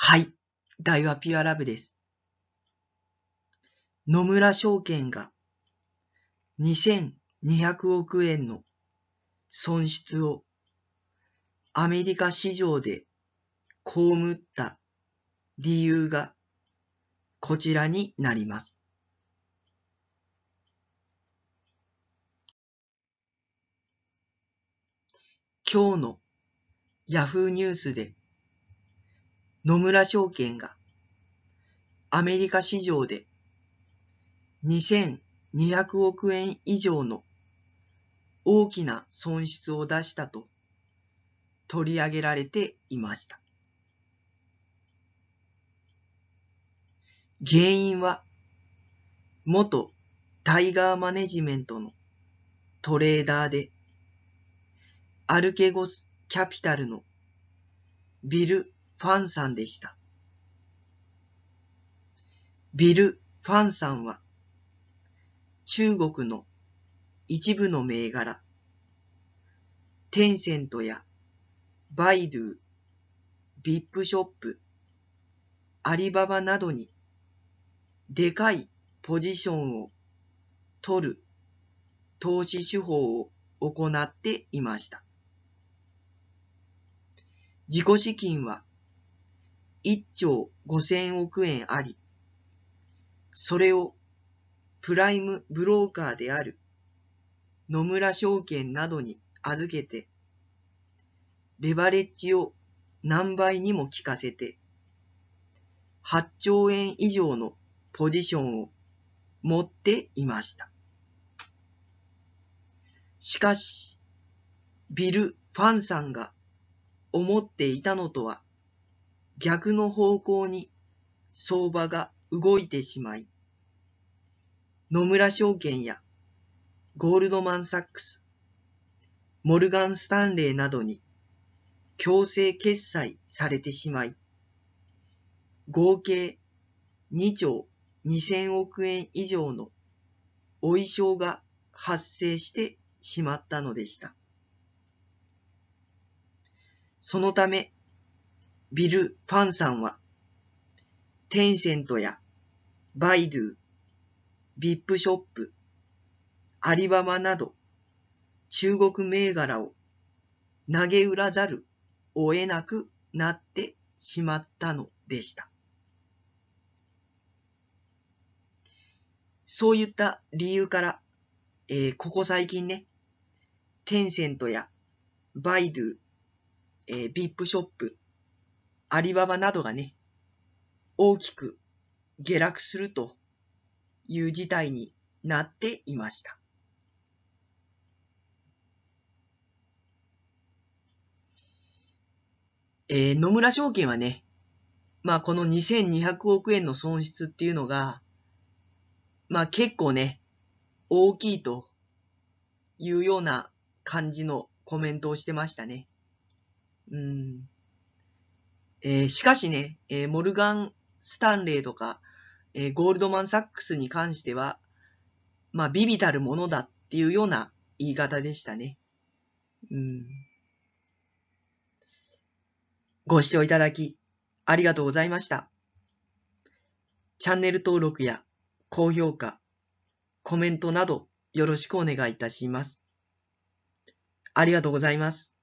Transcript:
はい。大和ピュアラブです。野村証券が2200億円の損失をアメリカ市場で被った理由がこちらになります。今日の yahoo！! ニュースで野村証券がアメリカ市場で2200億円以上の大きな損失を出したと取り上げられていました。原因は元タイガーマネジメントのトレーダーでアルケゴスキャピタルのビルファンさんでした。ビル・ファンさんは、中国の一部の銘柄、テンセントやバイドゥ、ビップショップ、アリババなどに、でかいポジションを取る投資手法を行っていました。自己資金は1兆5000億円あり、それをプライムブローカーである野村証券などに預けて、レバレッジを何倍にも効かせて、8兆円以上のポジションを持っていました。しかし、ビル・ファンさんが思っていたのとは逆の方向に相場が動いてしまい、野村証券やゴールドマンサックス、モルガン・スタンレーなどに強制決済されてしまい、合計2兆2000億円以上のお衣装が発生してしまったのでした。そのため、ビル・ファンさんは、テンセントやバイドゥ、ビップショップ、アリババなど中国銘柄を投げらざるを得なくなってしまったのでした。そういった理由から、えー、ここ最近ね、テンセントやバイドゥ、えー、ビップショップ、アリババなどがね、大きく下落するという事態になっていました。えー、野村証券はね、まあこの2200億円の損失っていうのが、まあ結構ね、大きいというような感じのコメントをしてましたね。うん。えー、しかしね、えー、モルガン・スタンレーとか、えー、ゴールドマン・サックスに関しては、まあ、ビビたるものだっていうような言い方でしたね。うん。ご視聴いただき、ありがとうございました。チャンネル登録や高評価、コメントなどよろしくお願いいたします。ありがとうございます。